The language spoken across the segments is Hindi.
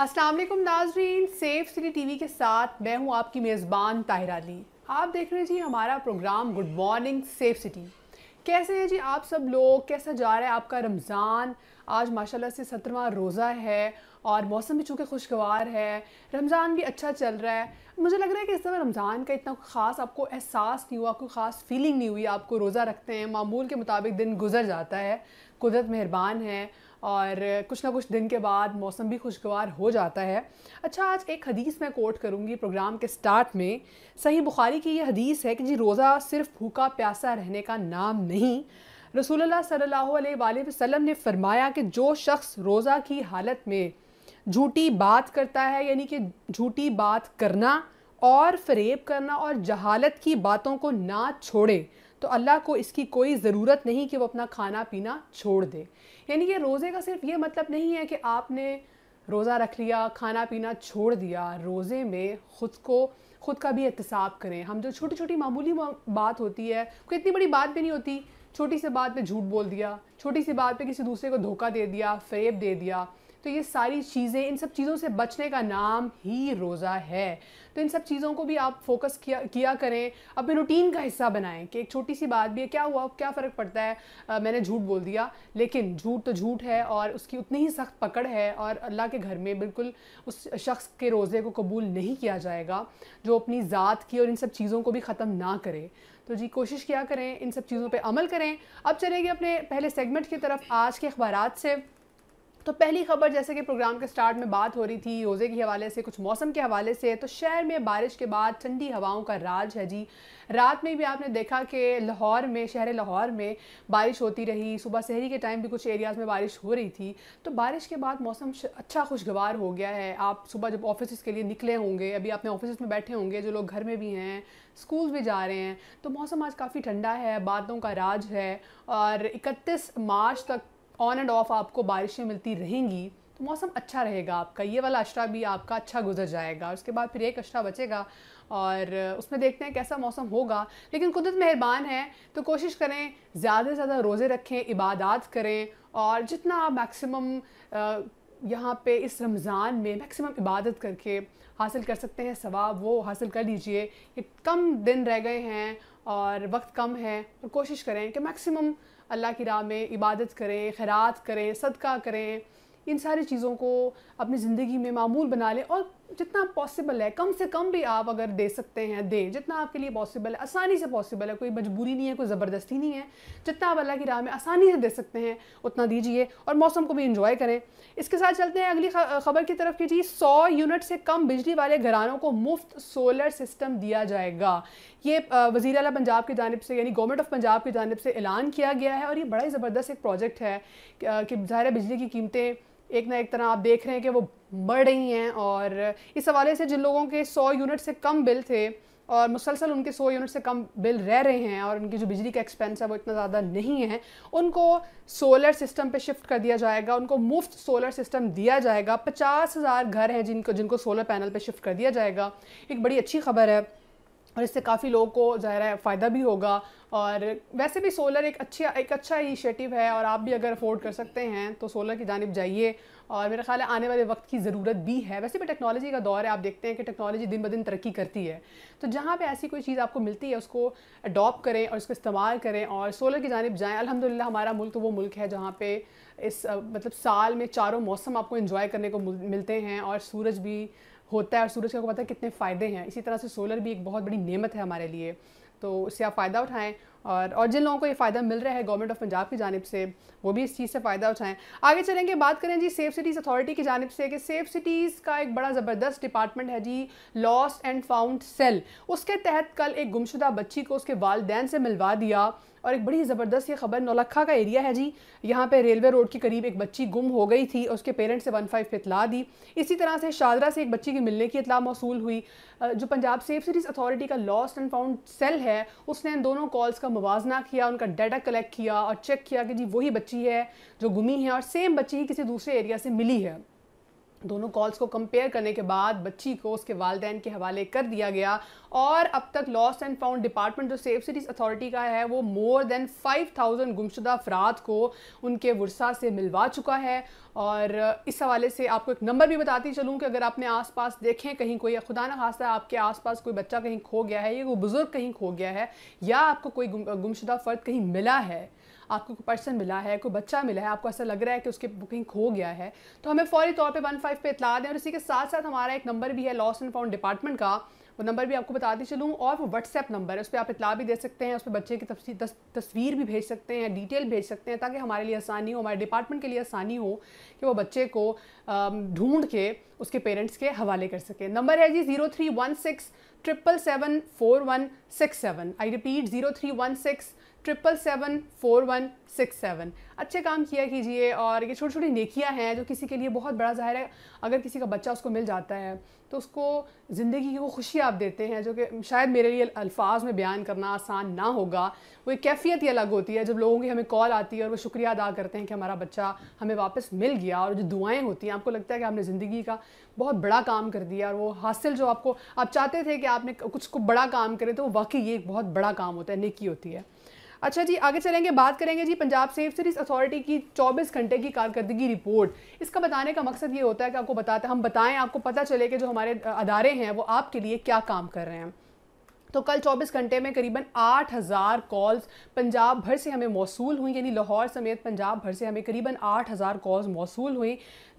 असलम नाजरीन सेफ सिटी टीवी के साथ मैं हूं आपकी मेज़बान ताहिर अली आप देख रहे हैं जी हमारा programme good morning safe city कैसे हैं जी आप सब लोग कैसा जा रहा है आपका रमज़ान आज माशाल्लाह से सत्रवा रोज़ा है और मौसम भी चूँकि खुशगवार है रमज़ान भी अच्छा चल रहा है मुझे लग रहा है कि इस समय रमज़ान का इतना ख़ास आपको एहसास नहीं हुआ कोई ख़ास फीलिंग नहीं हुई आपको रोज़ा रखते हैं मामूल के मुताबिक दिन गुजर जाता है कुदरत मेहरबान है और कुछ ना कुछ दिन के बाद मौसम भी खुशगवार हो जाता है अच्छा आज एक हदीस मैं कोट करूँगी प्रोग्राम के स्टार्ट में सही बुखारी की ये हदीस है कि जी रोज़ा सिर्फ भूखा प्यासा रहने का नाम नहीं रसूलुल्लाह सल्लल्लाहु अलैहि वसल्लम ने फरमाया कि जो शख्स रोज़ा की हालत में झूठी बात करता है यानी कि झूठी बात करना और फरेब करना और जहालत की बातों को ना छोड़े तो अल्लाह को इसकी कोई ज़रूरत नहीं कि वो अपना खाना पीना छोड़ दे यानी कि रोज़े का सिर्फ ये मतलब नहीं है कि आपने रोज़ा रख लिया खाना पीना छोड़ दिया रोज़े में ख़ुद को ख़ुद का भी एहतसाब करें हम जो छोटी छोटी मामूली बात होती है कोई इतनी बड़ी बात भी नहीं होती छोटी सी बात पे झूठ बोल दिया छोटी सी बात पे किसी दूसरे को धोखा दे दिया फेब दे दिया तो ये सारी चीज़ें इन सब चीज़ों से बचने का नाम ही रोज़ा है तो इन सब चीज़ों को भी आप फोकस किया किया करें अपने रूटीन का हिस्सा बनाएं कि एक छोटी सी बात भी है क्या हुआ क्या फ़र्क पड़ता है आ, मैंने झूठ बोल दिया लेकिन झूठ तो झूठ है और उसकी उतनी ही सख्त पकड़ है और अल्लाह के घर में बिल्कुल उस शख्स के रोज़े को कबूल नहीं किया जाएगा जो अपनी ज़ात की और इन सब चीज़ों को भी ख़त्म ना करे तो जी कोशिश किया करें इन सब चीज़ों पर अमल करें अब चलेंगे अपने पहले सेगमेंट की तरफ आज के अखबार से तो पहली खबर जैसे कि प्रोग्राम के स्टार्ट में बात हो रही थी रोज़े के हवाले से कुछ मौसम के हवाले से तो शहर में बारिश के बाद ठंडी हवाओं का राज है जी रात में भी आपने देखा कि लाहौर में शहर लाहौर में बारिश होती रही सुबह शहरी के टाइम भी कुछ एरियाज़ में बारिश हो रही थी तो बारिश के बाद मौसम अच्छा खुशगवार हो गया है आप सुबह जब ऑफिस के लिए निकले होंगे अभी अपने ऑफिस में बैठे होंगे जो लोग घर में भी हैं स्कूल भी जा रहे हैं तो मौसम आज काफ़ी ठंडा है बादलों का राज है और इकतीस मार्च तक ऑन एंड ऑफ आपको बारिशें मिलती रहेंगी तो मौसम अच्छा रहेगा आपका ये वाला अशरा भी आपका अच्छा गुजर जाएगा उसके बाद फिर एक अशरा बचेगा और उसमें देखते हैं कैसा मौसम होगा लेकिन कुदरत मेहरबान है तो कोशिश करें ज़्यादा से ज़्यादा रोज़े रखें इबादत करें और जितना आप मैक्सिमम यहाँ पे इस रमज़ान में मैक्सिमम इबादत करके हासिल कर सकते हैं सवाब वो हासिल कर लीजिए कि कम दिन रह गए हैं और वक्त कम है और तो कोशिश करें कि मैक्सिमम अल्लाह की राह में इबादत करें खैरात करें सदका करें इन सारी चीज़ों को अपनी ज़िंदगी में मामूल बना लें और जितना पॉसिबल है कम से कम भी आप अगर दे सकते हैं दें जितना आपके लिए पॉसिबल है आसानी से पॉसिबल है कोई मजबूरी नहीं है कोई ज़बरदस्ती नहीं है जितना आप अल्लाह की राह में आसानी से दे सकते हैं उतना दीजिए और मौसम को भी इंजॉय करें इसके साथ चलते हैं अगली खबर की तरफ कीजिए सौ यूनिट से कम बिजली वाले घरानों को मुफ्त सोलर सिस्टम दिया जाएगा ये वज़ी अला पंजाब की जानब से यानी गवर्नमेंट ऑफ पंजाब की जानब से ऐलान किया गया है और ये बड़ा ही ज़बरदस्त एक प्रोजेक्ट है कि ज़ाहिर बिजली की कीमतें एक ना एक तरह आप देख रहे हैं कि वो बढ़ रही हैं और इस हवाले से जिन लोगों के सौ यूनिट से कम बिल थे और मुसलसल उनके सौ यूनिट से कम बिल रह रहे हैं और उनकी जो बिजली का एक्सपेंस है वो इतना ज़्यादा नहीं है उनको सोलर सिस्टम पे शिफ्ट कर दिया जाएगा उनको मुफ्त सोलर सिस्टम दिया जाएगा पचास हज़ार घर हैं जिनको जिनको सोलर पैनल पे शिफ्ट कर दिया जाएगा एक बड़ी अच्छी खबर है और इससे काफ़ी लोगों को ज़ाहिर है फ़ायदा भी होगा और वैसे भी सोलर एक अच्छी एक अच्छा इनिशिएटिव है और आप भी अगर अफोर्ड कर सकते हैं तो सोलर की जानब जाइए और मेरा ख्याल है आने वाले वक्त की ज़रूरत भी है वैसे भी टेक्नोलॉजी का दौर है आप देखते हैं कि टेक्नोलॉजी दिन ब दिन तरक्की करती है तो जहाँ पर ऐसी कोई चीज़ आपको मिलती है उसको अडॉप्ट करें और उसको इस्तेमाल करें और सोलर की जानब जाएँ अलहमदिल्ला हमारा मुल्क वो मुल्क है जहाँ पर इस मतलब साल में चारों मौसम आपको इन्जॉय करने को मिलते हैं और सूरज भी होता है और सूरज का को पता है कितने फ़ायदे हैं इसी तरह से सोलर भी एक बहुत बड़ी नेमत है हमारे लिए तो उससे आप फ़ायदा उठाएं और और जिन लोगों को ये फ़ायदा मिल रहा है गवर्नमेंट ऑफ पंजाब की जानब से वो भी इस चीज़ से फ़ायदा उठाएं आगे चलेंगे बात करें जी सेफ सिटीज़ अथॉरिटी की जानब से कि सेफ सिटीज़ का एक बड़ा ज़बरदस्त डिपार्टमेंट है जी लॉस्ट एंड फाउंड सेल उसके तहत कल एक गुमशुदा बच्ची को उसके वालदेन से मिलवा दिया और एक बड़ी ज़बरदस्त ये खबर नौलखा का एरिया है जी यहाँ पे रेलवे रोड के करीब एक बच्ची गुम हो गई थी और उसके पेरेंट्स से वन फाइव पे इतला दी इसी तरह से शादरा से एक बच्ची की मिलने की इतला मौसू हुई जो पंजाब सेफ सिटीज़ अथॉरिटी का लॉस्ट एंड फाउंड सेल है उसने इन दोनों कॉल्स का मुवजना किया उनका डाटा कलेक्ट किया और चेक किया कि जी वही बच्ची बच्ची है जो गुमी है और सेम बच्ची किसी दूसरे एरिया से मिली है दोनों कॉल्स को कंपेयर करने के बाद बच्ची को उसके वालदेन के हवाले कर दिया गया और अब तक लॉस्ट एंड फाउंड डिपार्टमेंट जो सेफ सिटीज़ अथॉरिटी का है वो मोर देन 5000 गुमशुदा अफराद को उनके वर्षा से मिलवा चुका है और इस हवाले से आपको एक नंबर भी बताती चलूँ कि अगर आपने आसपास देखें कहीं कोई खुदा न खासा आपके आसपास कोई बच्चा कहीं खो गया है या कोई बुज़ुर्ग कहीं खो गया है या आपको कोई गुमशुदा फ़र्द कहीं मिला है आपको कोई पर्सन मिला है कोई बच्चा मिला है आपको ऐसा लग रहा है कि उसकी बुकिंग खो गया है तो हमें फौरी तौर पर वन फाइव पर इतला दें और इसी के साथ साथ हमारा एक नंबर भी है लॉस एंड फाउंड डिपार्टमेंट का वो नंबर भी आपको बताती चलूँ और वो व्हाट्सएप नंबर है उस पर आप इतला भी दे सकते हैं उस पर बच्चे की तस्वीर भी भेज सकते हैं डिटेल भेज सकते हैं ताकि हमारे लिए आसानी हो हमारे डिपार्टमेंट के लिए आसानी हो कि वो बच्चे को ढूंढ के उसके पेरेंट्स के हवाले कर सकें नंबर है जी zero three one six triple seven four one six seven I repeat zero three one six triple seven four one six seven अच्छे काम किया कीजिए और ये छोटी छोटी नेकियाँ हैं जो किसी के लिए बहुत बड़ा ज़ाहिर है अगर किसी का बच्चा उसको मिल जाता है तो उसको ज़िंदगी की वो खुशी आप देते हैं जो कि शायद मेरे लिए अल्फाज में बयान करना आसान ना होगा वो एक कैफियत ही अलग होती है जब लोगों की हमें कॉल आती है और वो शुक्रिया अदा करते हैं कि हमारा बच्चा हमें वापस मिल गया और जो दुआएँ होती हैं आपको लगता है कि आपने ज़िंदगी का बहुत बड़ा काम कर दिया और वो हासिल जो आपको आप चाहते थे कि आपने कुछ को बड़ा काम करें तो वाकई ये एक बहुत बड़ा काम होता है नेकी होती है अच्छा जी आगे चलेंगे बात करेंगे जी पंजाब सेफ सिटीज अथॉरिटी की चौबीस घंटे की कारकर्दगी रिपोर्ट इसका बताने का मकसद ये होता है कि आपको बताते हम बताएं आपको पता चले कि जो हमारे अदारे हैं वो आपके लिए क्या काम कर रहे हैं तो कल 24 घंटे में करीबन 8000 कॉल्स पंजाब भर से हमें मौसू हुई यानी लाहौर समेत पंजाब भर से हमें करीबन 8000 कॉल्स मौसू हुई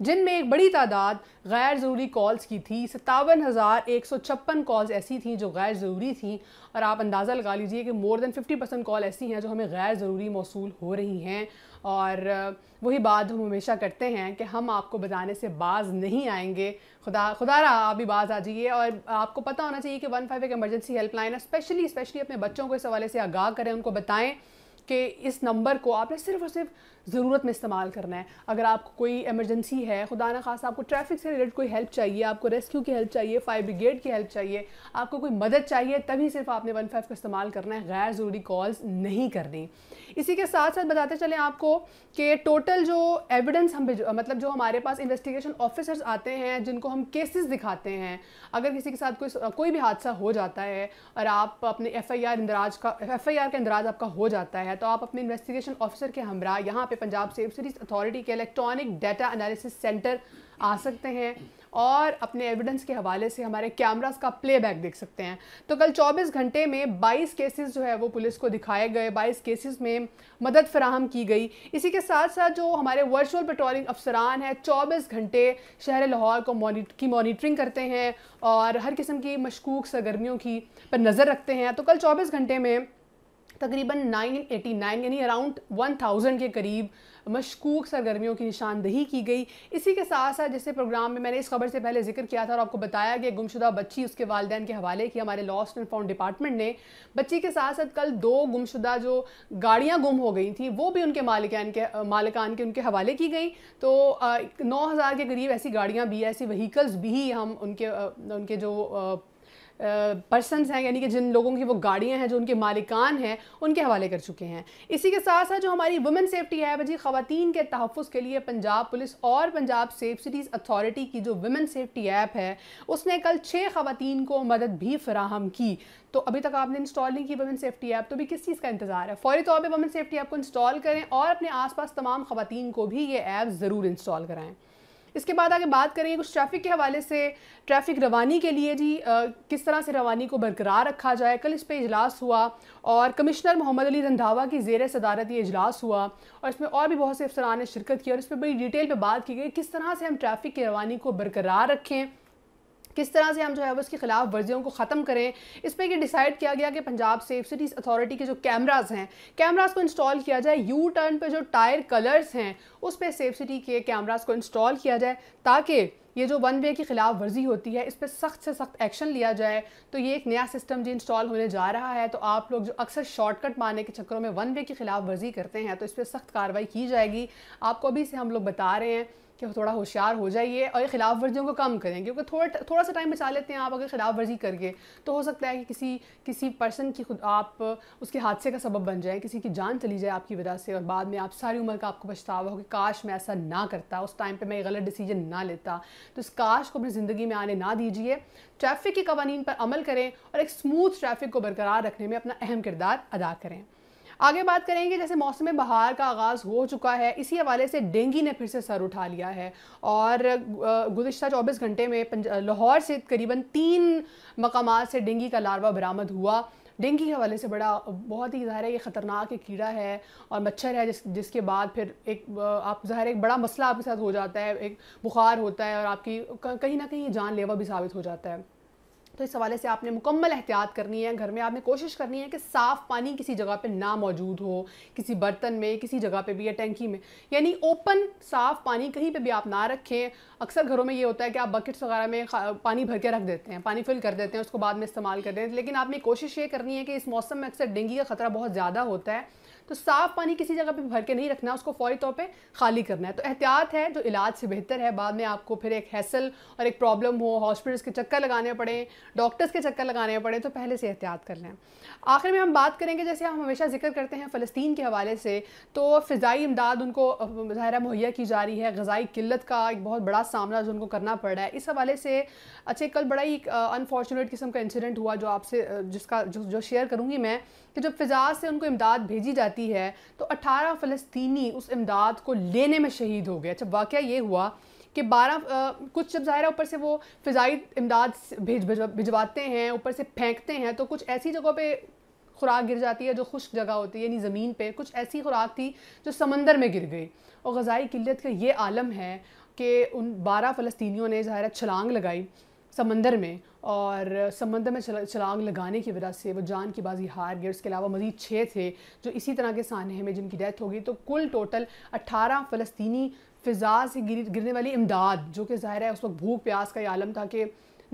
जिनमें एक बड़ी तादाद गैर ज़रूरी कॉल्स की थी सतावन हज़ार एक सौ छप्पन कॉल्स ऐसी थी जो गैर ज़रूरी थी और आप अंदाज़ा लगा लीजिए कि मोर देन 50 परसेंट कॉल ऐसी हैं जो हमें गैर ज़रूरी मौसू हो रही हैं और वही बात हम हमेशा करते हैं कि हम आपको बताने से बाज नहीं आएंगे खुदा खुदा रहा आप भी बाज आ जाइए और आपको पता होना चाहिए कि वन फाइव एक एमरजेंसी हेल्पलाइन है स्पेशली स्पेशली अपने बच्चों को इस हवाले से आगाह करें उनको बताएं कि इस नंबर को आपने सिर्फ और सिर्फ ज़रूरत में इस्तेमाल करना है अगर आपको कोई इमरजेंसी है खुदा ना खास आपको ट्रैफिक से रिलेटेड कोई हेल्प चाहिए आपको रेस्क्यू की हेल्प चाहिए फायर ब्रिगेड की हेल्प चाहिए आपको कोई मदद चाहिए तभी सिर्फ आपने वन फाइव का इस्तेमाल करना है गैर ज़रूरी कॉल्स नहीं करनी इसी के साथ साथ बताते चले आपको कि टोटल जो एविडेंस हम मतलब जो हमारे पास इन्वेस्टिगेशन ऑफिसर्स आते हैं जिनको हम केसेस दिखाते हैं अगर किसी के साथ कोई कोई भी हादसा हो जाता है और आप अपने एफ आई आर इंदराज का एफ आई आर का इंदराज आपका हो जाता है तो आप अपने इन्वेस्टिगेशन ऑफिसर के हमरा यहाँ पे पंजाब सेफ सीरीज अथॉरिटी के इलेक्ट्रॉनिक डाटा एनालिसिस सेंटर आ सकते हैं और अपने एविडेंस के हवाले से हमारे कैमरास का प्लेबैक देख सकते हैं तो कल 24 घंटे में 22 केसेस जो है वो पुलिस को दिखाए गए 22 केसेस में मदद फराहम की गई इसी के साथ साथ जो हमारे वर्चुअल पेट्रोलिंग अफसरान हैं चौबीस घंटे शहर लाहौर को मॉनिट की मॉनिटरिंग करते हैं और हर किस्म की मशकूक सरगर्मियों की पर नज़र रखते हैं तो कल चौबीस घंटे में तकरीबन 989 यानी अराउंड 1000 के करीब मशकूक सरगर्मियों की निशानदही की गई इसी के साथ साथ जैसे प्रोग्राम में मैंने इस खबर से पहले जिक्र किया था और आपको बताया कि गुमशुदा बच्ची उसके वालदेन के हवाले की हमारे लॉस्ट एंड फाउंड डिपार्टमेंट ने बच्ची के साथ साथ कल दो गुमशुदा जो गाड़ियाँ गुम हो गई थी वो भी उनके मालिकान के मालिकान के उनके हवाले की गई तो नौ हज़ार के करीब ऐसी गाड़ियाँ भी ऐसी वहीकल्स भी हम उनके उनके जो पर्सनस हैं यानी कि जिन लोगों की वो गाड़ियाँ हैं जो उनके मालिकान हैं उनके हवाले कर चुके हैं इसी के साथ साथ जो हमारी वुमेन सेफ्टी है जी ख़वान के तहफ़ के लिए पंजाब पुलिस और पंजाब सेफ सिटीज़ अथॉरिटी की जो वुमेन सेफ्टी ऐप है उसने कल छः ख़वान को मदद भी फराहम की तो अभी तक आपने इंस्टॉल नहीं की वुमेन सेफ्टी ऐप तो भी किस चीज़ का इंतज़ार है फौरी तौर पर वुमेन सेफ्टी ऐप को इंस्टॉल करें और अपने आसपास तमाम ख़वान को भी ये ऐप ज़रूर इंस्टॉल कराएं इसके बाद अगर बात करेंगे कुछ ट्रैफिक के हवाले से ट्रैफिक रवानी के लिए जी आ, किस तरह से रवानी को बरकरार रखा जाए कल इस पर इजलास हुआ और कमिश्नर मोहम्मद अली रंधावा की जेर सदारत ये इजलास हुआ और इसमें और भी बहुत से अफसरान ने शिरकत की और इस पर बड़ी डिटेल पर बात की गई किस तरह से हम ट्रैफिक की रवानी को बरकरार रखें किस तरह से हम जो है उसके खिलाफ वर्जियों को ख़त्म करें इस पर यह डिसाइड किया गया कि पंजाब सेफ सिटीज़ अथॉरिटी के जो कैमराज हैं कैमराज को इंस्टॉल किया जाए यू टर्न पर जो टायर कलर्स हैं उस पर सेफ सिटी के कैमराज को इंस्टॉल किया जाए ताकि ये जो वन वे की ख़िलाफ़ वर्जी होती है इस पर सख्त से सख्त एक्शन लिया जाए तो ये एक नया सिस्टम जी इंस्टॉल होने जा रहा है तो आप लोग जो अक्सर शॉर्टकट मारने के चक्करों में वन वे की ख़िलाफ़ वर्जी करते हैं तो इस पर सख्त कार्रवाई की जाएगी आपको अभी से हम लोग बता रहे हैं कि थोड़ा होशियार हो जाइए और ये ख़िलाफ़ वर्जियों को कम करें क्योंकि थोड़ा थोड़ा सा टाइम बचा लेते हैं आप अगर ख़िलाफ़ वर्जी करके तो हो सकता है कि किसी किसी पर्सन की खुद आप उसके हादसे का सबब बन जाए किसी की जान चली जाए आपकी वजह से और बाद में आप सारी उम्र का आपको पछतावा हो कि काश मैं ऐसा ना करता उस टाइम पर मैं गलत डिसीजन ना लेता तो इस काश को अपनी ज़िंदगी में आने ना दीजिए ट्रैफिक के कवानीन पर अमल करें और एक स्मूथ ट्रैफिक को बरकरार रखने में अपना अहम किरदार अदा करें आगे बात करेंगे जैसे मौसम बहार का आगाज़ हो चुका है इसी हवाले से डेंगी ने फिर से सर उठा लिया है और गुजशत चौबीस घंटे में लाहौर से करीबन तीन मकाम से डेंगी का लार्वा बरामद हुआ डेंगी के हवाले से बड़ा बहुत ही ज़ाहिर है ये ख़तरनाक एक कीड़ा है और मच्छर है जिस जिसके बाद फिर एक आप ज़ाहिर एक बड़ा मसला आपके साथ हो जाता है एक बुखार होता है और आपकी कहीं ना कहीं जानलेवा भी साबित हो जाता है तो इस हवाले से आपने मुकम्मल एहतियात करनी है घर में आपने कोशिश करनी है कि साफ़ पानी किसी जगह पे ना मौजूद हो किसी बर्तन में किसी जगह पे भी या टैंकी में यानी ओपन साफ़ पानी कहीं पे भी आप ना रखें अक्सर घरों में ये होता है कि आप बकेट्स वगैरह में पानी भर के रख देते हैं पानी फिल कर देते हैं उसको बाद में इस्तेमाल कर देते हैं लेकिन आपने कोशिश ये करनी है कि इस मौसम में अक्सर डेंगी का ख़तरा बहुत ज़्यादा होता है तो साफ पानी किसी जगह पर भर के नहीं रखना उसको फौरी तौर पर खाली करना है तो एहतियात है जो इलाज से बेहतर है बाद में आपको फिर एक हैसल और एक प्रॉब्लम हो हॉस्पिटल्स के चक्कर लगाने पड़े डॉक्टर्स के चक्कर लगाने पड़े तो पहले से एहतियात कर लें आखिर में हम बात करेंगे जैसे हम हमेशा जिक्र करते हैं फ़लस्तीन के हवाले से तो फ़िज़ाई इमदाद उनको ज़ाहिर मुहैया की जा रही है गज़ाई किल्लत का एक बहुत बड़ा सामना जो उनको करना पड़ रहा है इस हवाले से अच्छा कल बड़ा ही अनफॉर्चुनेट किस्म का इंसिडेंट हुआ जो आपसे जिसका जो, जो शेयर करूँगी मैं कि जब फ़िज़ा से उनको इमदाद भेजी जाती जाती है तो 18 फ़लस्तनी उस इमदाद को लेने में शहीद हो गए अच्छा वाक़ ये हुआ कि 12 आ, कुछ जब ज़ाहिर ऊपर से वो फ़िज़ाई इमदाद भेज भिजवाते हैं ऊपर से फेंकते हैं तो कुछ ऐसी जगहों पे खुराक गिर जाती है जो खुश्क जगह होती है यानी ज़मीन पे कुछ ऐसी खुराक थी जो समंदर में गिर गई और गज़ाई किल्लत का ये आलम है कि उन बारह फ़लस्तियों ने ज़ाहिर छलांग लगाई समंदर में और समंदर में छलांग लगाने की वजह से वो जान की बाजी हार गए उसके अलावा मजीद छः थे जो इसी तरह के सानहे में जिनकी डेथ हो गई तो कुल टोटल अट्ठारह फ़लस्तनी फ़िज़ा से गिर गिरने वाली इमदाद जो कि ज़ाहिर है उस वक्त भूख प्यास का ये आलम था कि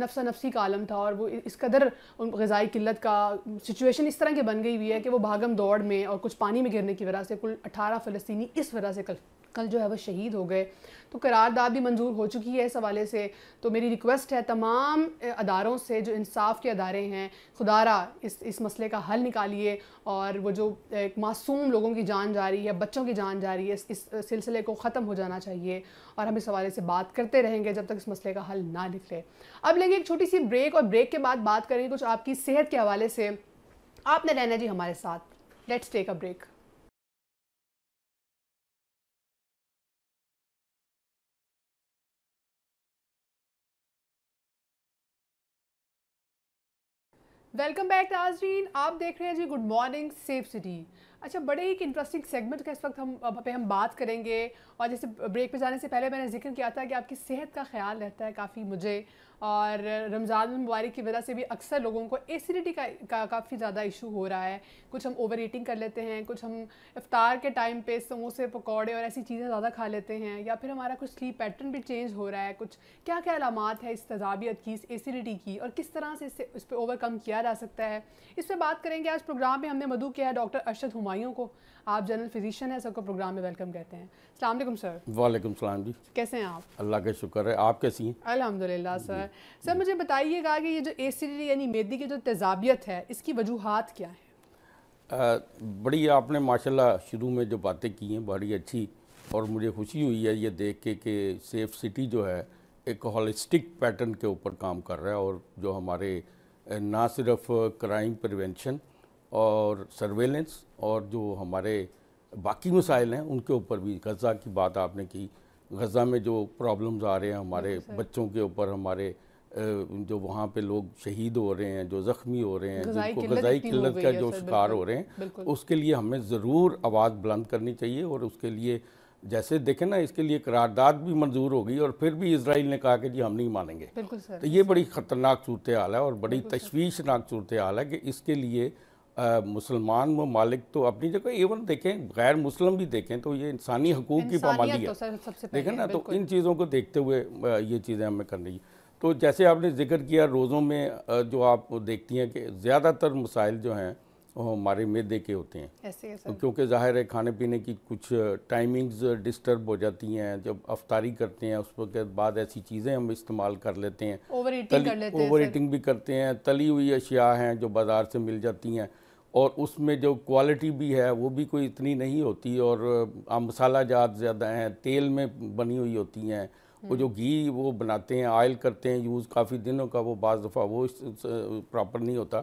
नफसा नफसी का आलम था और वो इस कदर उन गज़ाई किल्लत का सिचुएशन इस तरह की बन गई हुई है कि वो भागम दौड़ में और कुछ पानी में गिरने की वजह से कुल अठारह फ़लस्तनी इस वजह से कल कल जो है वो शहीद हो गए तो करारदाद भी मंजूर हो चुकी है इस हवाले से तो मेरी रिक्वेस्ट है तमाम अदारों से जो इंसाफ के अदारे हैं खुदारा इस इस मसले का हल निकालिए और वो जो एक मासूम लोगों की जान जा रही है बच्चों की जान जा रही है इस सिलसिले को ख़त्म हो जाना चाहिए और हम इस हवाले से बात करते रहेंगे जब तक इस मसले का हल ना निकले अब लेंगे एक छोटी सी ब्रेक और ब्रेक के बाद बात करेंगे कुछ आपकी सेहत के हवाले से आपने रहना जी हमारे साथ let's take a break welcome back नाजरीन आप देख रहे हैं जी गुड मॉर्निंग सेफ सिटी अच्छा बड़े ही एक इंटरेस्टिंग सेगमेंट का इस वक्त हम पे हम बात करेंगे और जैसे ब्रेक पे जाने से पहले मैंने जिक्र किया था कि आपकी सेहत का ख्याल रहता है काफ़ी मुझे और रमज़ान मुबारक की वजह से भी अक्सर लोगों को एसिडिटी का, का काफ़ी ज़्यादा इशू हो रहा है कुछ हम ओवर ईटिंग कर लेते हैं कुछ हम इफ़ार के टाइम पे समोसे पकौड़े और ऐसी चीज़ें ज़्यादा खा लेते हैं या फिर हमारा कुछ स्लीप पैटर्न भी चेंज हो रहा है कुछ क्या क्या अलामत है इस तजाबियत की इस एसिडिटी की और किस तरह से इससे इस पर ओवरकम किया जा सकता है इस पर बात करेंगे आज प्रोग्राम में हमने मधु किया है डॉक्टर अरशद हमायों को आप जनरल फिजिशियन है सबको प्रोग्राम में वेलकम करते हैं अलैक्म सर वालेकुम सलाम जी कैसे हैं आप अल्लाह का शुक्र है आप कैसी हैं अल्हम्दुलिल्लाह सर सर मुझे बताइएगा कि ये जो एसिडिटी यानी मेदी की जो तेजाबियत है इसकी वजूहत क्या है आ, बड़ी आपने माशा शुरू में जो बातें की हैं बड़ी अच्छी और मुझे खुशी हुई है ये देख के कि सेफ सिटी जो है एक हॉलिस्टिक पैटर्न के ऊपर काम कर रहा है और जो हमारे ना सिर्फ क्राइम प्रिवेंशन और सर्वेलेंस और जो हमारे बाकी मसाइल हैं उनके ऊपर भी गज़ा की बात आपने की गज़ा में जो प्रॉब्लम्स आ रहे हैं हमारे हाँ, बच्चों के ऊपर हमारे जो वहाँ पे लोग शहीद हो रहे हैं जो ज़ख्मी हो रहे हैं जिनको गज़ाई किल्लत का जो शिकार हो रहे हैं उसके लिए हमें ज़रूर आवाज़ बुलंद करनी चाहिए और उसके लिए जैसे देखें ना इसके लिए करारदाद भी मंजूर हो गई और फिर भी इसराइल ने कहा कि जी हम नहीं मानेंगे तो ये बड़ी ख़तरनाक सूरत हाल है और बड़ी तशवीशनाक सूरत हाल है कि इसके लिए मुसलमान ममालिक तो अपनी जगह एवन देखें गैर मुस्लिम भी देखें तो ये इंसानी हकूक की पाबंदी तो है देखें ना तो इन चीज़ों को देखते हुए ये चीज़ें हमें करनी है तो जैसे आपने जिक्र किया रोज़ों में जो आप देखती हैं कि ज़्यादातर मसाइल जो हैं वो हमारे मैदे के होते हैं ऐसे क्योंकि जाहिर है खाने पीने की कुछ टाइमिंग्स डिस्टर्ब हो जाती हैं जब अफ्तारी करते हैं उस वक्त बाद ऐसी चीज़ें हम इस्तेमाल कर लेते हैं कर लेते हैं ओवर ईटिंग भी करते हैं तली हुई अशिया हैं जो बाज़ार से मिल जाती हैं और उसमें जो क्वालिटी भी है वो भी कोई इतनी नहीं होती और मसाला जात ज़्यादा हैं तेल में बनी हुई होती हैं वो जो घी वो बनाते हैं ऑयल करते हैं यूज़ काफ़ी दिनों का वो बज़ दफ़ा वो प्रॉपर नहीं होता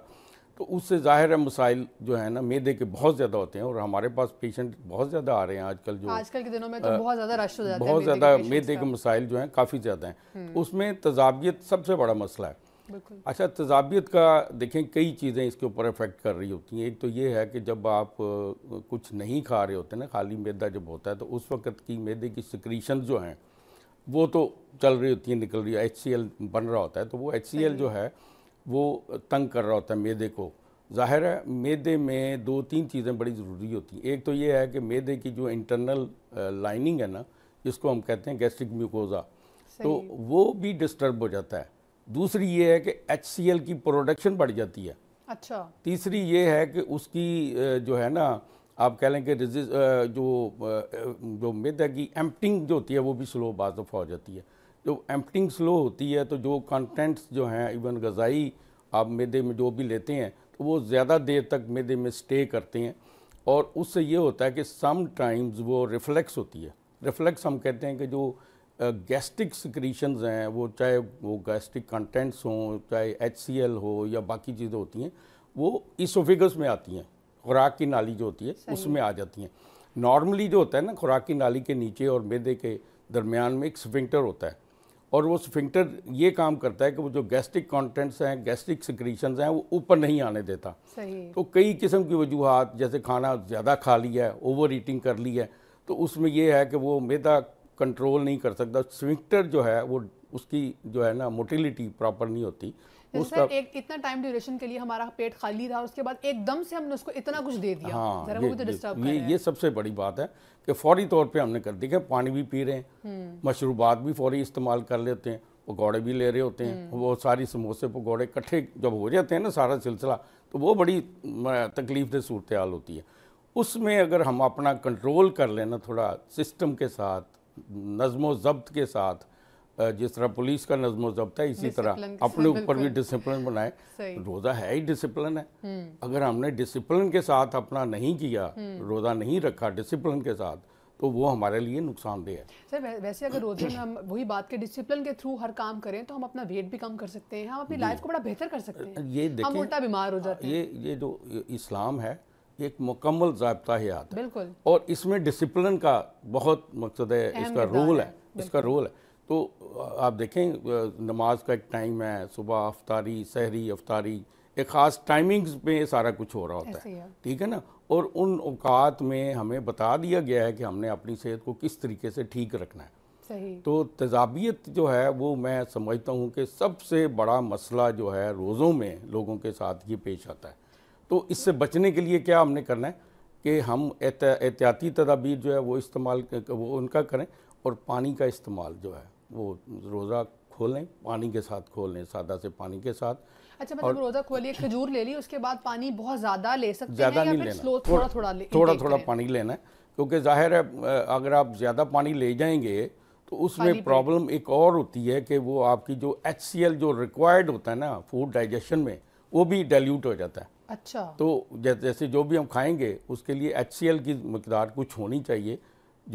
तो उससे ज़ाहिर है मसाइल जो है ना मैदे के बहुत ज़्यादा होते हैं और हमारे पास पेशेंट बहुत ज़्यादा आ रहे हैं आजकल जो आजकल के दिनों में तो बहुत ज़्यादा रश हो जाता है बहुत ज़्यादा मैदे के मसाइल जो हैं काफ़ी ज़्यादा हैं हम्म। उसमें तजावियत सबसे बड़ा मसला है अच्छा तजाबियत का देखें कई चीज़ें इसके ऊपर अफेक्ट कर रही होती हैं एक तो ये है कि जब आप कुछ नहीं खा रहे होते ना खाली मैदा जब होता है तो उस वक्त की मैदे की सिक्रीशन जो हैं वो तो चल रही होती हैं निकल रही है एच बन रहा होता है तो वो एच जो है वो तंग कर रहा होता है मैदे को ज़ाहिर है मैदे में दो तीन चीज़ें बड़ी ज़रूरी होती हैं एक तो ये है कि मैदे की जो इंटरनल लाइनिंग है ना जिसको हम कहते हैं गैस्ट्रिक म्यूकोज़ा तो वो भी डिस्टर्ब हो जाता है दूसरी ये है कि एच की प्रोडक्शन बढ़ जाती है अच्छा तीसरी ये है कि उसकी जो है ना आप कह लें कि जो जो है की एम्पटिंग जो होती है वो भी स्लो बाज हो जाती है जो एम्पटिंग स्लो होती है तो जो कंटेंट्स जो हैं इवन गज़ाई आप मैदे में जो भी लेते हैं तो वो ज़्यादा देर तक मैदे में स्टे करते हैं और उससे ये होता है कि सम टाइम्स वो रिफ्लेक्स होती है रिफ्लेक्स हम कहते हैं कि जो गैस्ट्रिक सिक्रीशंस हैं वो चाहे वो गैस्ट्रिक कंटेंट्स हों चाहे एच हो या बाकी चीज़ें होती हैं वो इसोफिगस में आती हैं खुराक की नाली जो होती है उसमें आ जाती हैं नॉर्मली जो होता है ना खुराक की नाली के नीचे और मैदे के दरमियान में एक स्फिंक्टर होता है और वो स्फिंक्टर ये काम करता है कि वो जो गैस्ट्रिक कंटेंट्स हैं गैस्ट्रिक सिक्रीशन हैं वो ऊपर नहीं आने देता तो कई किस्म की वजूहत जैसे खाना ज़्यादा खा लिया है ओवर ईटिंग कर ली है तो उसमें यह है कि वो मैदा कंट्रोल नहीं कर सकता स्विंक्टर जो है वो उसकी जो है ना मोटिलिटी प्रॉपर नहीं होती उसका एक इतना टाइम ड्यूरेशन के लिए हमारा पेट खाली रहा उसके बाद एकदम से हमने उसको इतना कुछ दे दिया हाँ, ये, वो तो ये, ये सबसे बड़ी बात है कि फौरी तौर पे हमने कर दिया पानी भी पी रहे हैं हम्म। मशरूबात भी फौरी इस्तेमाल कर लेते हैं पकौड़े भी ले रहे होते हैं हम्म। वो सारी समोसे पकौड़े इकट्ठे जब हो जाते हैं ना सारा सिलसिला तो वो बड़ी तकलीफ दे सूरत हाल होती है उसमें अगर हम अपना कंट्रोल कर लेना थोड़ा सिस्टम के साथ नज़म ज़ब्त के साथ जिस तरह पुलिस का नज्म जब्त है इसी तरह अपने ऊपर भी डिसिप्लिन बनाए रोज़ा है ही डिसिप्लिन है हम्म। अगर हमने डिसिप्लिन के साथ अपना नहीं किया हम्म। रोज़ा नहीं रखा डिसिप्लिन के साथ तो वो हमारे लिए नुकसानदेह है सर वैसे अगर रोजे में हम वही बात के डिसिप्लिन के थ्रू हर काम करें तो हम अपना वेट भी कम कर सकते हैं हम अपनी लाइफ को बड़ा बेहतर कर सकते हैं ये हम उल्टा बीमार हो जाते हैं ये ये जो इस्लाम है एक मुकम्मल जबता ही आता है और इसमें डिसिप्लिन का बहुत मकसद है इसका रोल है, इसका रोल है तो आप देखें नमाज का एक टाइम है सुबह अफ्तारी सहरी अफ्तारी एक ख़ास टाइमिंग्स में सारा कुछ हो रहा होता है ठीक है ना और उन अवकात में हमें बता दिया गया है कि हमने अपनी सेहत को किस तरीके से ठीक रखना है तो तजाबियत जो है वो मैं समझता हूँ कि सबसे बड़ा मसला जो है रोज़ों में लोगों के साथ ये पेश आता है तो इससे बचने के लिए क्या हमने करना है कि हम एहतियाती तदाबीर जो है वो इस्तेमाल वो उनका करें और पानी का इस्तेमाल जो है वो रोज़ा खोलें पानी के साथ खोलें सादा से पानी के साथ अच्छा मतलब रोज़ा खोलिए खजूर ले ली उसके बाद पानी बहुत ज़्यादा ले सकते ज़्यादा नहीं लेना थोड़ा थोड़ा थोड़ा थोड़ा, थोड़ा पानी लेना है क्योंकि जाहिर है अगर आप ज़्यादा पानी ले जाएंगे तो उसमें प्रॉब्लम एक और होती है कि वो आपकी जो एच जो रिक्वायर्ड होता है ना फूड डाइजेशन में वो भी डाइल्यूट हो जाता है अच्छा तो जैसे जो भी हम खाएंगे उसके लिए एच की मकदार कुछ होनी चाहिए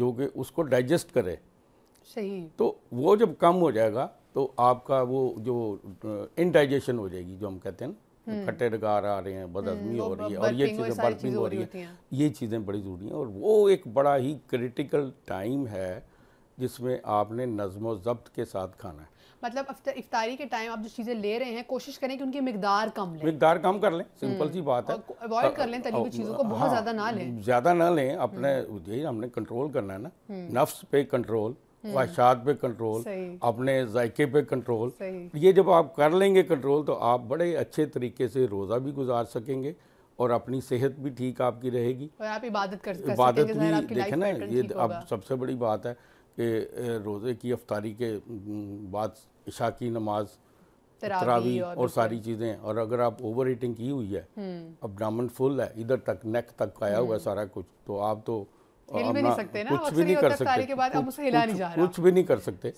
जो कि उसको डाइजेस्ट करे सही तो वो जब कम हो जाएगा तो आपका वो जो इनडाइजेशन हो जाएगी जो हम कहते हैं ना हम्म। खट्टे डगार आ रहे हैं बदहजमी हम्म, हो रही है और ये चीज़ें बर्फिंग हो रही है ये चीज़ें बड़ी ज़रूरी हैं और वो एक बड़ा ही क्रिटिकल टाइम है जिसमें आपने नज़म व जब्त के साथ खाना है मतलब इफ्तारी के टाइम आप जो चीज़ें ले रहे हैं कोशिश करें कि उनकी मकदार कम लें मकदार कम कर लें सिंपल हम्म। सी बात है अवॉइड कर लें तली हुई चीज़ों को बहुत हाँ, ज़्यादा ना लें ज़्यादा ना लें अपने हम्म। यही हमने कंट्रोल करना है ना हम्म। नफ्स पे कंट्रोल ख्वाहिशात पे कंट्रोल अपने जायके पे कंट्रोल ये जब आप कर लेंगे कंट्रोल तो आप बड़े अच्छे तरीके से रोज़ा भी गुजार सकेंगे और अपनी सेहत भी ठीक आपकी रहेगी और आप इबादत कर इबादत भी देखे ना ये अब सबसे बड़ी बात है के रोज़े की अफ्तारी के बाद इशा की नमाज़ तरावी और, और सारी चीज़ें और अगर आप ओवर ईटिंग की हुई है हम्म। अब डामन फुल है इधर तक नेक तक आया हुआ है हम्म। सारा कुछ तो आप तो हिल भी नहीं सकते ना कुछ भी नहीं कर सकते के बाद कुछ, उसे नहीं जा रहा कुछ भी नहीं कर सकते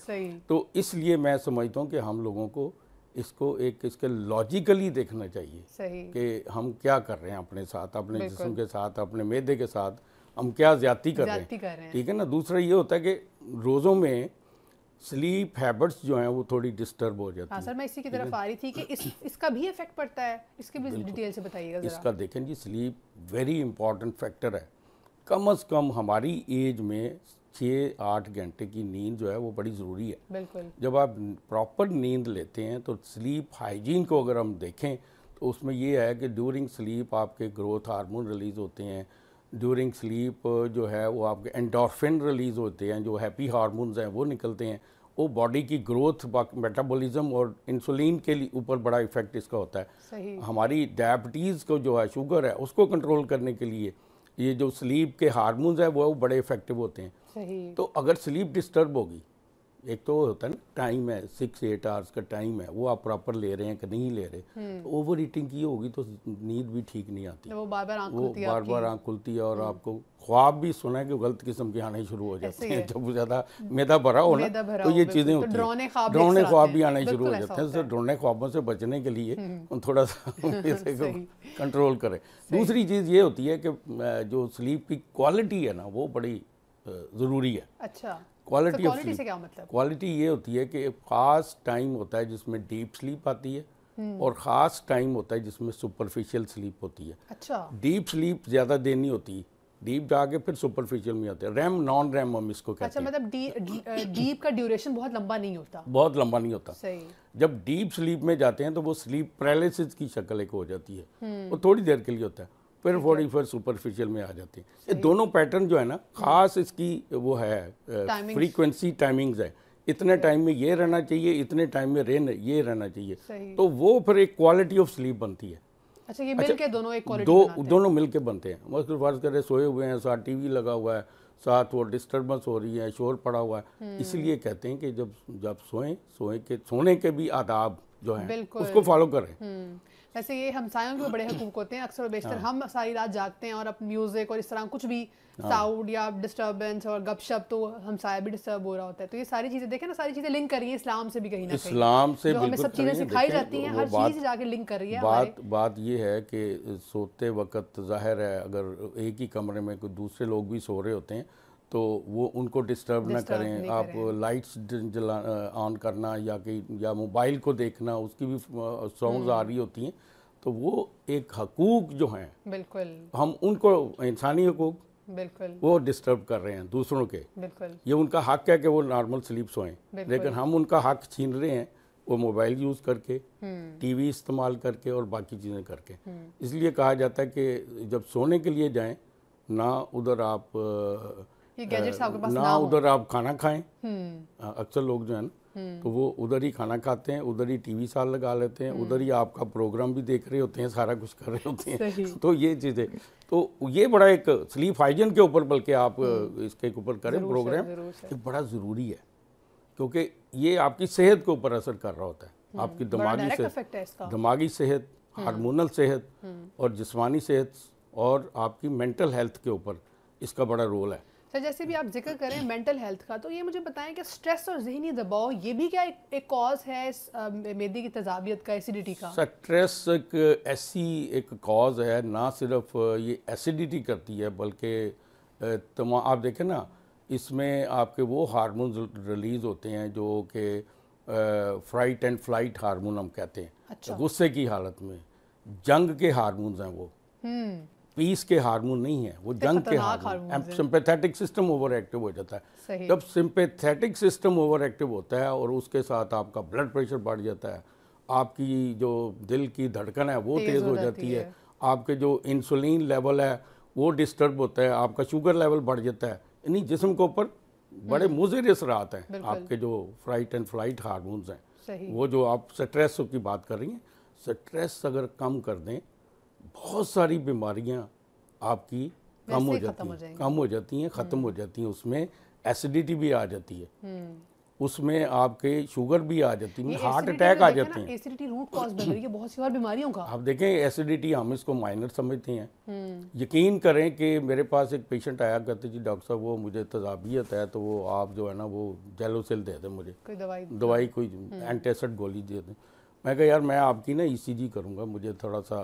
तो इसलिए मैं समझता हूँ कि हम लोगों को इसको एक इसके लॉजिकली देखना चाहिए कि हम क्या कर रहे हैं अपने साथ अपने जिसम के साथ अपने मैदे के साथ हम क्या ज्यादा कर, रहे हैं।, कर रहे हैं ठीक है ना दूसरा ये होता है कि रोज़ों में स्लीप हैबिट्स जो हैं वो थोड़ी डिस्टर्ब हो जाती हाँ है सर मैं इसी की तरफ आ रही थी कि इस इसका भी इफेक्ट पड़ता है इसके भी डिटेल से बताइएगा इसका देखें जी स्लीप वेरी इंपॉर्टेंट फैक्टर है कम अज़ कम हमारी एज में छः आठ घंटे की नींद जो है वो बड़ी ज़रूरी है बिल्कुल जब आप प्रॉपर नींद लेते हैं तो स्लीप हाइजीन को अगर हम देखें तो उसमें ये है कि ड्यूरिंग स्लीप आपके ग्रोथ हार्मोन रिलीज़ होते हैं ड्यूरिंग स्लीप uh, जो है वो आपके एंडोरफिन रिलीज़ होते हैं जो हैप्पी हारमोन्स हैं वो निकलते हैं वो बॉडी की ग्रोथ मेटाबॉलिज्म और इंसुलिन के लिए ऊपर बड़ा इफेक्ट इसका होता है हमारी डायबिटीज़ को जो है शुगर है उसको कंट्रोल करने के लिए ये जो स्लीप के हारमोन्स हैं वो बड़े इफेक्टिव होते हैं तो अगर स्लीप डिस्टर्ब होगी एक तो होता है ना टाइम है सिक्स एट आवर्स का टाइम है वो आप प्रॉपर ले रहे हैं कि नहीं ले रहे हम्म। तो ओवर ईटिंग की होगी तो नींद भी ठीक नहीं आती वो बार बार आँख खुलती है बार बार आँख खुलती है और हम्म। आपको ख्वाब भी सुना है कि गलत किस्म के आने शुरू हो जाते हैं जब ज्यादा मैदा भरा हो ना तो ये चीजें तो होती हैं ड्रोने ख्वाब भी आने शुरू हो जाते हैं तो ड्रोने ख्वाबों से बचने के लिए हम्म। थोड़ा सा कंट्रोल करें दूसरी चीज़ ये होती है कि जो स्लीप की क्वालिटी है ना वो बड़ी ज़रूरी है अच्छा क्वालिटी ऑफ स्लीप क्वालिटी ये होती है कि एक ख़ास टाइम होता है जिसमें डीप स्लीप आती है हम्म। और ख़ास टाइम होता है जिसमें सुपरफिशियल स्लीप होती है अच्छा डीप स्लीप ज़्यादा देर नहीं होती डीप जाके फिर सुपरफिशियल में आते हैं रैम नॉन रैम हम इसको कहते अच्छा, हैं अच्छा मतलब डीप का ड्यूरेशन बहुत लंबा नहीं होता बहुत लंबा नहीं होता सही जब डीप स्लीप में जाते हैं तो वो स्लीप पैरालिसिस की शक्ल एक हो जाती है हम्म। वो थोड़ी देर के लिए होता है फिर बॉडी फिर सुपरफिशियल में आ जाती है ये दोनों पैटर्न जो है ना खास इसकी वो है फ्रीक्वेंसी टाइमिंग्स है इतने टाइम में ये रहना चाहिए इतने टाइम में रेन ये रहना चाहिए तो वो फिर एक क्वालिटी ऑफ स्लीप बनती है अच्छा ये अच्छा, मिलके दोनों एक दो दोनों मिलके बनते हैं मगर फर्ज करें सोए हुए हैं साथ टीवी लगा हुआ है साथ वो डिस्टर्बेंस हो रही है शोर पड़ा हुआ है हम्म। इसलिए कहते हैं कि जब जब सोएं सोए के सोने के भी आदाब जो है उसको फॉलो करें हम्म। वैसे ये हमसायों के बड़े हकूक होते हैं अक्सर बेशतर हाँ। हम सारी रात जागते हैं और अपने म्यूज़िक और इस तरह कुछ भी साउंड हाँ। या डिस्टर्बेंस और गपशप तो हमसाया भी डिस्टर्ब हो रहा होता है तो ये सारी चीज़ें देखें ना सारी चीज़ें लिंक कर रही है इस्लाम से भी कहीं ना इस्लाम से हमें सब चीज़ें सिखाई जाती हैं हर चीज़ जाके लिंक कर रही है बात बात ये है कि सोते वक्त जाहिर है अगर एक ही कमरे में दूसरे लोग भी सो रहे होते हैं तो वो उनको डिस्टर्ब ना करें आप लाइट्स जला ऑन करना या कि या मोबाइल को देखना उसकी भी सॉन्ग्स आ हम्म। रही होती हैं तो वो एक हकूक जो हैं बिल्कुल हम उनको इंसानी हकूक बिल्कुल वो डिस्टर्ब कर रहे हैं दूसरों के बिल्कुल ये उनका हक है कि वो नॉर्मल स्लीप सोएं लेकिन हम उनका हक छीन रहे हैं वो मोबाइल यूज़ करके टीवी हम्म। इस्तेमाल करके और बाकी चीज़ें करके हम्म। इसलिए कहा जाता है कि जब सोने के लिए जाएं ना उधर आप ना, उधर आप खाना खाएं हम्म। अक्सर लोग जो है ना हम्म। तो वो उधर ही खाना खाते हैं उधर ही टीवी साल लगा लेते हैं हम्म। उधर ही आपका प्रोग्राम भी देख रहे होते हैं सारा कुछ कर रहे होते हैं तो ये चीज़ें तो ये बड़ा एक स्लीप हाइजन के ऊपर बल्कि आप इसके ऊपर करें प्रोग्राम ये बड़ा ज़रूरी है क्योंकि ये आपकी सेहत के ऊपर असर कर रहा होता है आपकी दिमागी सेहत दिमागी सेहत हारमोनल सेहत और जिसमानी सेहत और आपकी मेंटल हेल्थ के ऊपर इसका बड़ा रोल है तो जैसे भी आप जिक्र करें मेंटल हेल्थ का तो ये मुझे बताएं कि स्ट्रेस और जहनी दबाव ये भी क्या एक, एक कॉज है इस मेदी की तजावियत का एसिडिटी का स्ट्रेस एक ऐसी एक कॉज है ना सिर्फ ये एसिडिटी करती है बल्कि तमाम आप देखें ना इसमें आपके वो हारमोन रिलीज़ होते हैं जो कि फ्राइट एंड फ्लाइट हारमोन हम कहते हैं अच्छा। गुस्से की हालत में जंग के हारमोन हैं वो हम्म। पीस के हार्मोन नहीं है वो जंग के hormone sympathetic system over active हो जाता है जब सिंपैथेटिक सिस्टम ओवर एक्टिव होता है और उसके साथ आपका ब्लड प्रेशर बढ़ जाता है आपकी जो दिल की धड़कन है वो तेज़ हो जाती है, आपके जो इंसुलिन लेवल है वो डिस्टर्ब होता है आपका शुगर लेवल बढ़ जाता है यानी जिसम के ऊपर बड़े हम्म। मुजिर असरात हैं आपके जो फ्राइट एंड फ्लाइट हारमोन्स हैं वो जो आप स्ट्रेस की बात कर रही हैं स्ट्रेस अगर कम कर दें बहुत सारी बीमारियाँ आपकी कम हो जाती हैं कम हो जाती हैं ख़त्म हम्म। हो जाती हैं उसमें एसिडिटी भी आ जाती है हम्म। उसमें आपके शुगर भी आ जाती है हार्ट अटैक मतलब आ जाते हैं एसिडिटी रूट कॉज बन रही है बहुत सी और बीमारियों का आप देखें एसिडिटी हम इसको माइनर समझते हैं हम्म। यकीन करें कि मेरे पास एक पेशेंट आया करते जी डॉक्टर साहब वो मुझे तजाबियत है तो वो आप जो है ना वो जेलोसिल दे दें मुझे कोई दवाई दवाई कोई एंटेसिड गोली दे दें मैं कहा यार मैं आपकी ना ईसीजी e करूँगा मुझे थोड़ा सा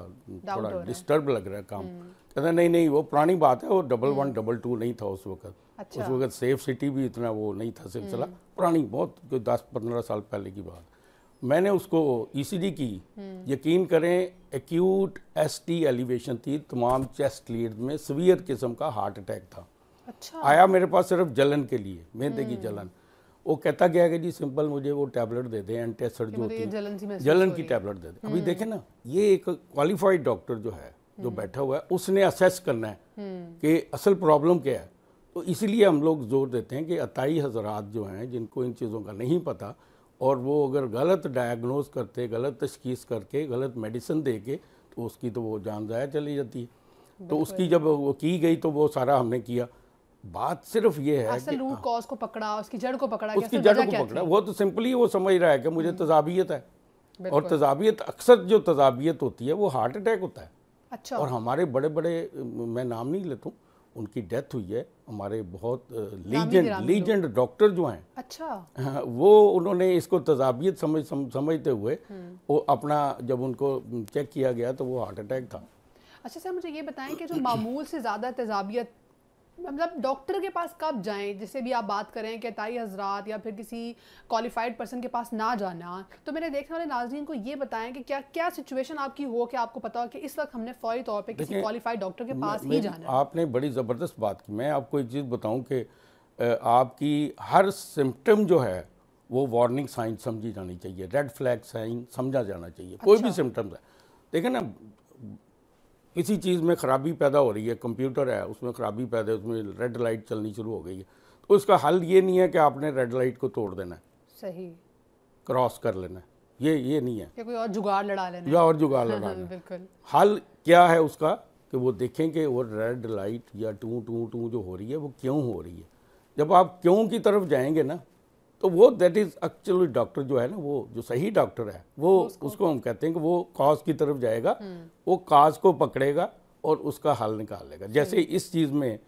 थोड़ा डिस्टर्ब लग रहा है काम हम्म। कहता नहीं नहीं वो पुरानी बात है वो डबल वन डबल टू नहीं था उस वक्त अच्छा। उस वक्त सेफ सिटी भी इतना वो नहीं था सिलसिला हम्म। पुरानी बहुत कोई दस पंद्रह साल पहले की बात मैंने उसको ईसीजी e की हम्म। यकीन करें एक्यूट एसटी एलिवेशन थी तमाम चेस्ट लीड में सवियर किस्म का हार्ट अटैक था अच्छा। आया मेरे पास सिर्फ जलन के लिए मेहनत की जलन वो कहता गया कि जी सिंपल मुझे वो टैबलेट दे दें एंटेसड जो मतलब होती है जलन की टैबलेट दे दें अभी हम्म। देखें ना ये एक क्वालिफाइड डॉक्टर जो है जो हम्म। बैठा हुआ है उसने असेस करना है हम्म। कि असल प्रॉब्लम क्या है तो इसलिए हम लोग जोर देते हैं कि अताई हजरात जो हैं जिनको इन चीज़ों का नहीं पता और वो अगर गलत डायग्नोज करते गलत तशखीस करके गलत मेडिसिन दे के तो उसकी तो वो जान ज़ाया चली जाती है तो उसकी जब वो की गई तो वो सारा हमने किया बात सिर्फ ये है असल रूट कॉज हाँ। को पकड़ा उसकी जड़ को पकड़ा उसकी जड़ को पकड़ा वो तो सिंपली वो समझ रहा है कि मुझे हम्म। तजाबियत है और तजाबियत अक्सर जो तजाबियत होती है वो हार्ट अटैक होता है अच्छा और हमारे बड़े बड़े मैं नाम नहीं लेता हूँ उनकी डेथ हुई है हमारे बहुत लीजेंड लीजेंड डॉक्टर जो हैं अच्छा हाँ, वो उन्होंने इसको तजाबियत समझ समझते हुए हम्म। वो अपना जब उनको चेक किया गया तो वो हार्ट अटैक था अच्छा सर मुझे ये बताएं कि जो मामूल से ज़्यादा तजाबियत मतलब डॉक्टर के पास कब जाएं जैसे भी आप बात करें कि ताई हजरात या फिर किसी क्वालिफाइड पर्सन के पास ना जाना तो मेरे देखने वाले नाजरीन को ये बताएं कि क्या क्या सिचुएशन आपकी हो कि आपको पता हो कि इस वक्त हमने फौरी तौर पे किसी क्वालिफाइड डॉक्टर के पास ही जाना आपने बड़ी ज़बरदस्त बात की मैं आपको एक चीज़ बताऊँ कि आपकी हर सिम्टम जो है वो वार्निंग साइन समझी जानी चाहिए रेड फ्लैग साइन समझा जाना चाहिए कोई भी सिम्टम्स है देखें ना किसी चीज़ में ख़राबी पैदा हो रही है कंप्यूटर है उसमें ख़राबी पैदा है उसमें रेड लाइट चलनी शुरू हो गई है तो उसका हल ये नहीं है कि आपने रेड लाइट को तोड़ देना है सही क्रॉस कर लेना है ये ये नहीं है कोई और जुगाड़ लड़ा लेना या और जुगाड़ लड़ा बिल्कुल हल क्या है उसका कि वो देखें कि वो रेड लाइट या टू टू टू जो हो रही है वो क्यों हो रही है जब आप क्यों की तरफ जाएंगे ना तो वो दैट इज़ एक्चुअली डॉक्टर जो है ना वो जो सही डॉक्टर है वो उसको हम कहते हैं कि वो कॉज की तरफ जाएगा हम्म। वो काज को पकड़ेगा और उसका हल निकाल लेगा जैसे इस चीज़ में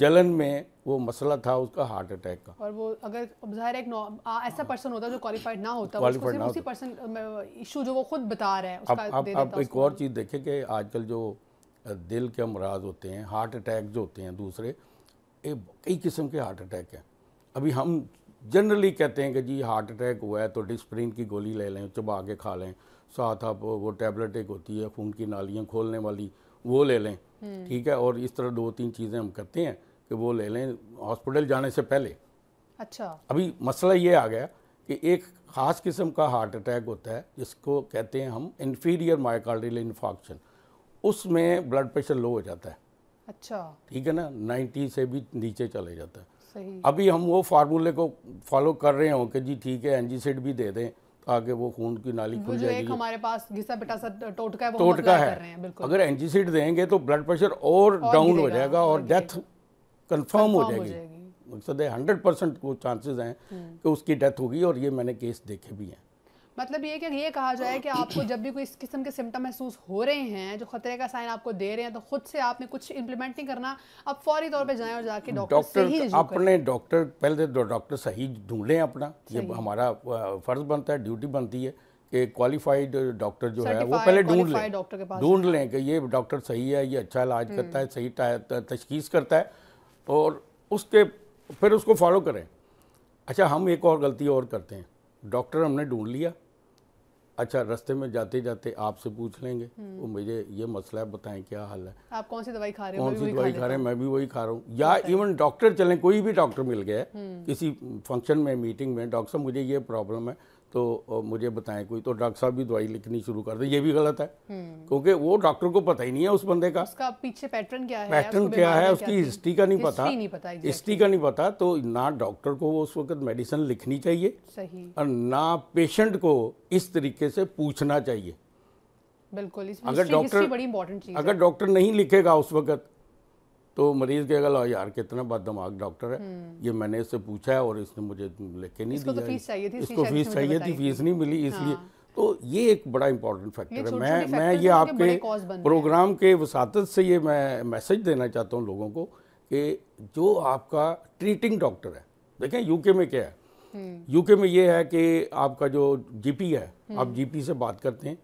जलन में वो मसला था उसका हार्ट अटैक का और वो अगर जाहिर एक आ, ऐसा पर्सन हाँ। होता जो क्वालिफाइड ना होता उसको सिर्फ उसी पर्सन इशू जो वो खुद बता रहे हैं उसका आप, दे आप, आप एक और चीज़ देखें कि आजकल जो दिल के अमराज होते हैं हार्ट अटैक जो होते हैं दूसरे कई किस्म के हार्ट अटैक हैं अभी हम जनरली कहते हैं कि जी हार्ट अटैक हुआ है तो डिस्प्रिन की गोली ले लें चबा के खा लें साथ आप वो टैबलेट एक होती है खून की नालियाँ खोलने वाली वो ले लें हम्म। ठीक है और इस तरह दो तीन चीज़ें हम करते हैं कि वो ले लें हॉस्पिटल जाने से पहले अच्छा अभी मसला ये आ गया कि एक ख़ास किस्म का हार्ट अटैक होता है जिसको कहते हैं हम इन्फीरियर माइकार्डियल इन्फॉक्शन उसमें ब्लड प्रेशर लो हो जाता है अच्छा ठीक है ना 90 से भी नीचे चले जाता है सही अभी हम वो फार्मूले को फॉलो कर रहे हो कि जी ठीक है एनजीसीड भी दे दें ताकि वो खून की नाली खुल जाएगी हमारे पास घिसा पिटा सा टोटका है वो टोटका है कर रहे हैं, अगर एनजीसीड देंगे तो ब्लड प्रेशर और, और डाउन हो जाएगा और डेथ कंफर्म हो जाएगी मकसद है हंड्रेड परसेंट वो चांसेज हैं हम्म। कि उसकी डेथ होगी और ये मैंने केस देखे भी हैं मतलब ये कि ये कहा जाए कि आपको जब भी कोई इस किस्म के सिम्टम महसूस हो रहे हैं जो खतरे का साइन आपको दे रहे हैं तो खुद से आपने कुछ इम्प्लीमेंट नहीं करना आप फौरी तौर पर जाए और जाके डॉक्टर अपने डॉक्टर पहले तो डॉक्टर सही ढूंढ लें अपना ये हमारा फ़र्ज़ बनता है ड्यूटी बनती है कि क्वालिफाइड डॉक्टर जो है वो पहले ढूंढ लें ढूंढ लें कि ये डॉक्टर सही है ये अच्छा इलाज हम्म। करता है सही तशखीस करता है और उसके फिर उसको फॉलो करें अच्छा हम एक और गलती और करते हैं डॉक्टर हमने ढूंढ लिया अच्छा रास्ते में जाते जाते आपसे पूछ लेंगे वो मुझे ये मसला है बताएं क्या हाल है आप कौन सी दवाई खा रहे हैं कौन सी दवाई खा रहे हैं मैं भी वही खा रहा हूँ या इवन डॉक्टर चलें कोई भी डॉक्टर मिल गया हम्म। किसी फंक्शन में मीटिंग में डॉक्टर साहब मुझे ये प्रॉब्लम है तो मुझे बताएं कोई तो डॉक्टर साहब भी दवाई लिखनी शुरू कर दे ये भी गलत है हम्म। क्योंकि वो डॉक्टर को पता ही नहीं है उस बंदे का उसका पीछे पैटर्न क्या है पैटर्न क्या है उसकी हिस्ट्री का नहीं पता हिस्ट्री का नहीं पता तो ना डॉक्टर को वो उस वक्त मेडिसिन लिखनी चाहिए सही और ना पेशेंट को इस तरीके से पूछना चाहिए बिल्कुल अगर डॉक्टर अगर डॉक्टर नहीं लिखेगा उस वक्त तो मरीज कहेगा लो यार कितना बद दिमाग डॉक्टर है हम्म। ये मैंने इससे पूछा है और इसने मुझे लेके नहीं इसको तो दिया तो फीस चाहिए थी इसको फीस चाहिए थी फीस नहीं मिली इसलिए हाँ। तो ये एक बड़ा इंपॉर्टेंट फैक्टर है मैं मैं ये आपके प्रोग्राम के वसात से ये मैं मैसेज देना चाहता हूँ लोगों को कि जो आपका ट्रीटिंग डॉक्टर है देखें यूके में क्या है यूके हम्म। में ये है कि आपका जो जीपी है आप जीपी हम्म। से बात करते हैं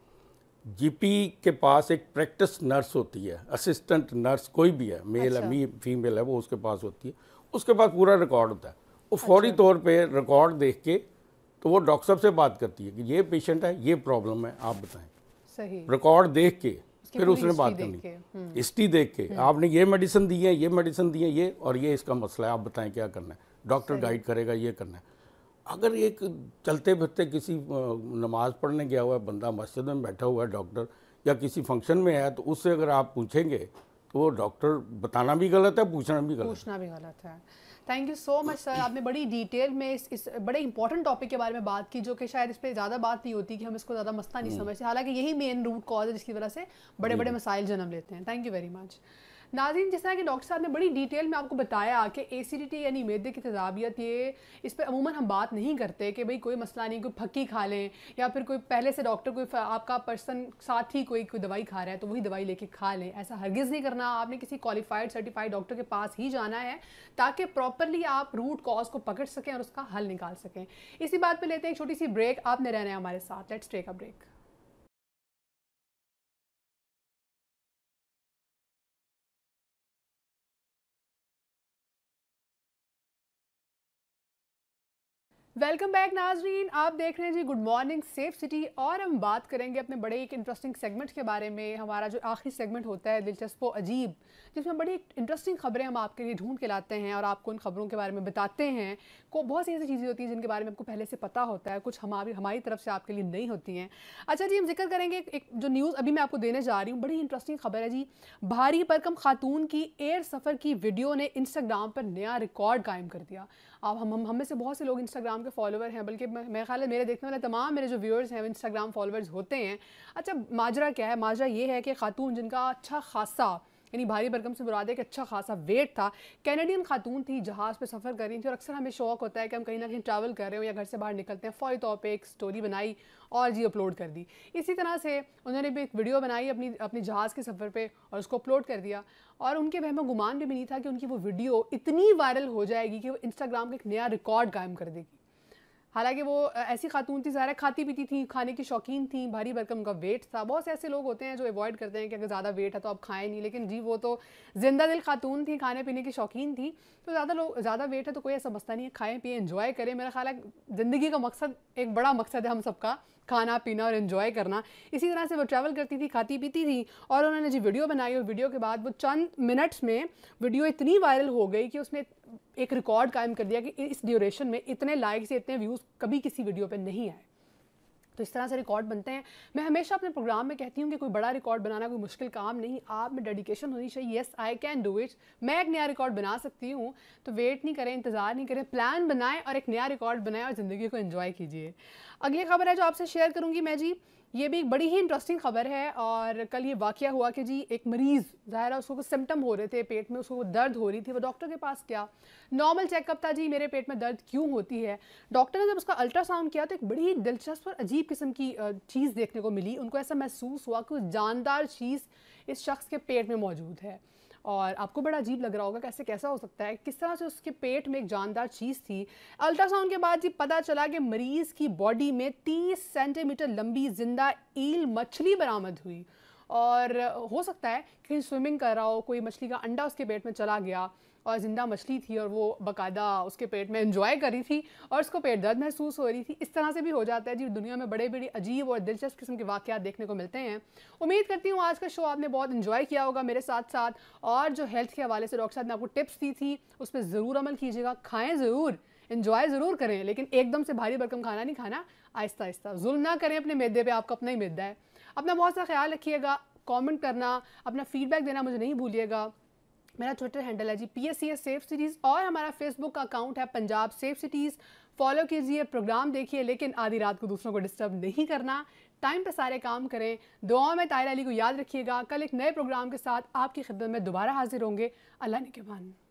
जीपी के पास एक प्रैक्टिस नर्स होती है असिस्टेंट नर्स कोई भी है मेल अच्छा। है फीमेल है वो उसके पास होती है उसके पास पूरा रिकॉर्ड होता है वो अच्छा। फौरी अच्छा। तौर पे रिकॉर्ड देख के तो वो डॉक्टर साहब से बात करती है कि ये पेशेंट है ये प्रॉब्लम है आप बताएं सही रिकॉर्ड देख के फिर उसने बात करनी हम्म। हिस्ट्री देख के हम्म। आपने ये मेडिसिन दी है ये मेडिसिन दी है ये और ये इसका मसला है आप बताएं क्या करना है डॉक्टर गाइड करेगा ये करना है अगर एक चलते फिरते किसी नमाज पढ़ने गया हुआ बंदा मस्जिद में बैठा हुआ है डॉक्टर या किसी फंक्शन में है तो उससे अगर आप पूछेंगे तो वो डॉक्टर बताना भी गलत है पूछना भी गलत पूछना भी गलत है thank you so much sir आपने बड़ी डिटेल में इस, इस बड़े इंपॉर्टेंट टॉपिक के बारे में बात की जो कि शायद इस पर ज़्यादा बात नहीं होती कि हम इसको ज़्यादा मस्ता नहीं हम्म। समझते हालांकि यही मेन रूट कॉज है जिसकी वजह से बड़े बड़े हम्म। मसाइल जन्म लेते हैं थैंक यू वेरी मच नाजीन जैसा कि डॉक्टर साहब ने बड़ी डिटेल में आपको बताया कि एसिडिटी यानी मैदे की तजाबियत ये इस पर अमूमन हम बात नहीं करते कि भाई कोई मसला नहीं कोई फक्की खा लें या फिर कोई पहले से डॉक्टर कोई आपका पर्सन साथ ही कोई कोई दवाई खा रहा है तो वही दवाई लेके खा लें ऐसा हरगिज़ नहीं करना आपने किसी क्वालिफाइड सर्टिफाइड डॉक्टर के पास ही जाना है ताकि प्रॉपरली आप रूट कॉज को पकड़ सकें और उसका हल निकाल सकें इसी बात पर लेते हैं एक छोटी सी ब्रेक आपने रहना है हमारे साथ let's take a break welcome back नाजरीन आप देख रहे हैं जी गुड मॉर्निंग सेफ सिटी और हम बात करेंगे अपने बड़े एक इंटरेस्टिंग सेगमेंट के बारे में हमारा जो आखिरी सेगमेंट होता है दिलचस्प व अजीब जिसमें बड़ी इंटरेस्टिंग खबरें हम आपके लिए ढूंढ के लाते हैं और आपको उन खबरों के बारे में बताते हैं आपको बहुत सी ऐसी चीज़ें होती हैं जिनके बारे में आपको पहले से पता होता है कुछ हमारी हमारी तरफ से आपके लिए नहीं होती हैं अच्छा जी हम जिक्र करेंगे एक जो न्यूज़ अभी मैं आपको देने जा रही हूँ बड़ी इंटरेस्टिंग खबर है जी भारी परकम खातून की एयर सफ़र की वीडियो ने इंस्टाग्राम पर नया रिकॉर्ड कायम कर दिया अब हम हम हमें से बहुत से लोग इंस्टाग्राम के फॉलोअर हैं बल्कि मेरे ख्याल है मेरे देखने वाले तमाम मेरे जो व्यूअर्स हैं इंस्टाग्राम फॉलोअर्स होते हैं अच्छा माजरा क्या है माजरा ये है कि खातून जिनका अच्छा खासा यानी भारी भरकम से मुराद एक अच्छा खासा वेट था कैनेडियन खातून थी जहाज़ पर सफ़र कर रही थी और अक्सर हमें शौक होता है कि हम कहीं ना कहीं ट्रैवल कर रहे हो या घर से बाहर निकलते हैं फ़ौरी तौर पर एक स्टोरी बनाई और जी अपलोड कर दी इसी तरह से उन्होंने भी एक वीडियो बनाई अपनी अपने जहाज़ के सफ़र पर और उसको अपलोड कर दिया और उनके वह गुमान भी नहीं था कि उनकी वो वीडियो इतनी वायरल हो जाएगी कि वो इंस्टाग्राम का एक नया रिकॉर्ड कायम कर देगी हालांकि वो ऐसी खातून थी ज़ाहिर खाती पीती थी खाने की शौकीन थी भारी भरकम उनका वेट था बहुत से ऐसे लोग होते हैं जो अवॉइड करते हैं कि अगर ज़्यादा वेट है तो आप खाएं नहीं लेकिन जी वो तो जिंदा दिल खातून थी खाने पीने की शौकीन थी तो ज़्यादा लोग ज़्यादा वेट है तो कोई ऐसा मसला नहीं है खाएँ पिए इन्जॉय करें मेरा ख्याल है ज़िंदगी का मकसद एक बड़ा मकसद है हम सबका खाना पीना और इन्जॉय करना इसी तरह से वो ट्रैवल करती थी खाती पीती थी और उन्होंने जी वीडियो बनाई और वीडियो के बाद वो चंद मिनट्स में वीडियो इतनी वायरल हो गई कि उसमें एक रिकॉर्ड कायम कर दिया कि इस ड्यूरेशन में इतने लाइक्स या इतने व्यूज़ कभी किसी वीडियो पर नहीं आए तो इस तरह से रिकॉर्ड बनते हैं मैं हमेशा अपने प्रोग्राम में कहती हूँ कि कोई बड़ा रिकॉर्ड बनाना कोई मुश्किल काम नहीं आप में डेडिकेशन होनी चाहिए yes I can do it मैं एक नया रिकॉर्ड बना सकती हूँ तो वेट नहीं करें इंतज़ार नहीं करें प्लान बनाएं और एक नया रिकॉर्ड बनाएं और ज़िंदगी को इन्जॉय कीजिए अगली खबर है जो आपसे शेयर करूँगी मैं जी ये भी एक बड़ी ही इंटरेस्टिंग खबर है और कल ये वाक़ हुआ कि जी एक मरीज़ ज़ाहिर है उसको कुछ सिम्टम हो रहे थे पेट में उसको दर्द हो रही थी वो डॉक्टर के पास क्या नॉर्मल चेकअप था जी मेरे पेट में दर्द क्यों होती है डॉक्टर ने जब उसका अल्ट्रासाउंड किया तो एक बड़ी ही दिलचस्प और अजीब किस्म की चीज़ देखने को मिली उनको ऐसा महसूस हुआ कि जानदार चीज़ इस शख्स के पेट में मौजूद है और आपको बड़ा अजीब लग रहा होगा कैसे कैसा हो सकता है किस तरह से उसके पेट में एक जानदार चीज़ थी अल्ट्रासाउंड के बाद जी पता चला कि मरीज़ की बॉडी में तीस सेंटीमीटर लंबी जिंदा ईल मछली बरामद हुई और हो सकता है कि स्विमिंग कर रहा हो कोई मछली का अंडा उसके पेट में चला गया और ज़िंदा मछली थी और वो बाकायदा उसके पेट में इंजॉय करी थी और उसको पेट दर्द महसूस हो रही थी इस तरह से भी हो जाता है जी दुनिया में बड़े बड़े अजीब और दिलचस्प किस्म के वाक़ देखने को मिलते हैं उम्मीद करती हूँ आज का शो आपने बहुत इन्जॉय किया होगा मेरे साथ साथ और जो हेल्थ के हवाले से डॉक्टर साहब ने आपको टिप्स दी थी उस पर ज़रूर अमल कीजिएगा खाएँ ज़रूर इन्जॉय ज़रूर करें लेकिन एकदम से भारी भरकम खाना नहीं खाना आहिस्ता आहिस्ता जुल्म ना करें अपने मैदे पे आपका अपना ही मैदा है अपना बहुत सा ख्याल रखिएगा कमेंट करना अपना फीडबैक देना मुझे नहीं भूलिएगा मेरा ट्विटर हैंडल है G P S C S safe cities और हमारा फेसबुक का अकाउंट है पंजाब सेफ सिटीज़ फॉलो कीजिए प्रोग्राम देखिए लेकिन आधी रात को दूसरों को डिस्टर्ब नहीं करना टाइम पर सारे काम करें दुआओं में तायर अली को याद रखिएगा कल एक नए प्रोग्राम के साथ आपकी खिदमत में दोबारा हाजिर होंगे अल्लाह निगेबान